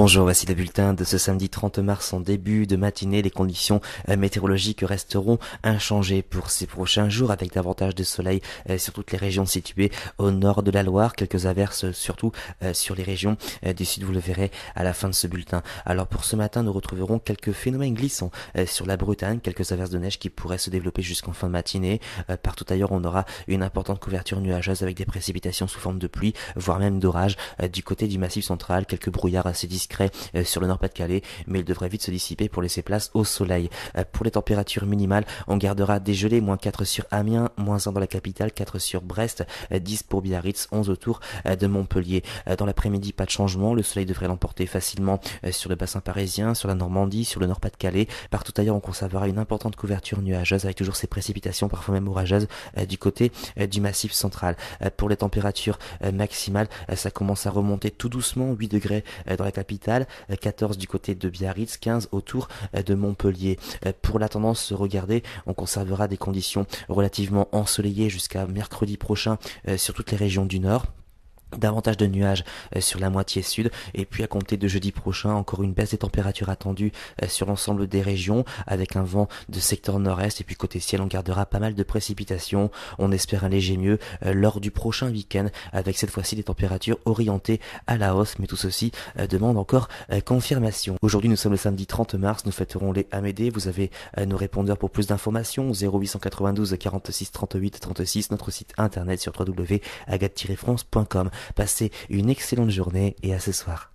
Bonjour, voici le bulletin de ce samedi 30 mars en début de matinée. Les conditions euh, météorologiques resteront inchangées pour ces prochains jours avec davantage de soleil euh, sur toutes les régions situées au nord de la Loire. Quelques averses euh, surtout sur les régions du sud, vous le verrez à la fin de ce bulletin. Alors pour ce matin, nous retrouverons quelques phénomènes glissants sur la Bretagne, quelques averses de neige qui pourraient se développer jusqu'en fin de matinée. Partout ailleurs, on aura une importante couverture nuageuse avec des précipitations sous forme de pluie, voire même d'orage. Du côté du massif central, quelques brouillards assez discrets euh, sur le Nord-Pas-de-Calais, mais il devrait vite se dissiper pour laisser place au soleil. Euh, pour les températures minimales, on gardera des gelées, moins 4 sur Amiens, moins 1 dans la capitale, 4 sur Brest, 10 euh, pour Biarritz, 11 autour de Montpellier. Dans l'après-midi, pas de changement, le soleil devrait l'emporter facilement sur le bassin parisien, sur la Normandie, sur le Nord-Pas-de-Calais. Partout ailleurs, on conservera une importante couverture nuageuse avec toujours ces précipitations, parfois même orageuses, du côté du massif central. Pour les températures maximales, ça commence à remonter tout doucement, 8 degrés dans la capitale 14 euh, du côté de Biarritz, 15 autour euh, de Montpellier. Euh, pour la tendance regardez, on conservera des conditions relativement ensoleillées jusqu'à mercredi prochain sur toutes les régions du nord. Davantage de nuages euh, sur la moitié sud et puis à compter de jeudi prochain encore une baisse des températures attendues euh, sur l'ensemble des régions avec un vent de secteur nord-est et puis côté ciel on gardera pas mal de précipitations. On espère un léger mieux euh, lors du prochain week-end avec cette fois-ci des températures orientées à la hausse mais tout ceci demande encore confirmation. Aujourd'hui nous sommes le samedi 30 mars, nous fêterons les amd Vous avez nos répondeurs pour plus d'informations 0892 46 38 36 notre site internet sur wwwagat francecom Passez une excellente journée et à ce soir.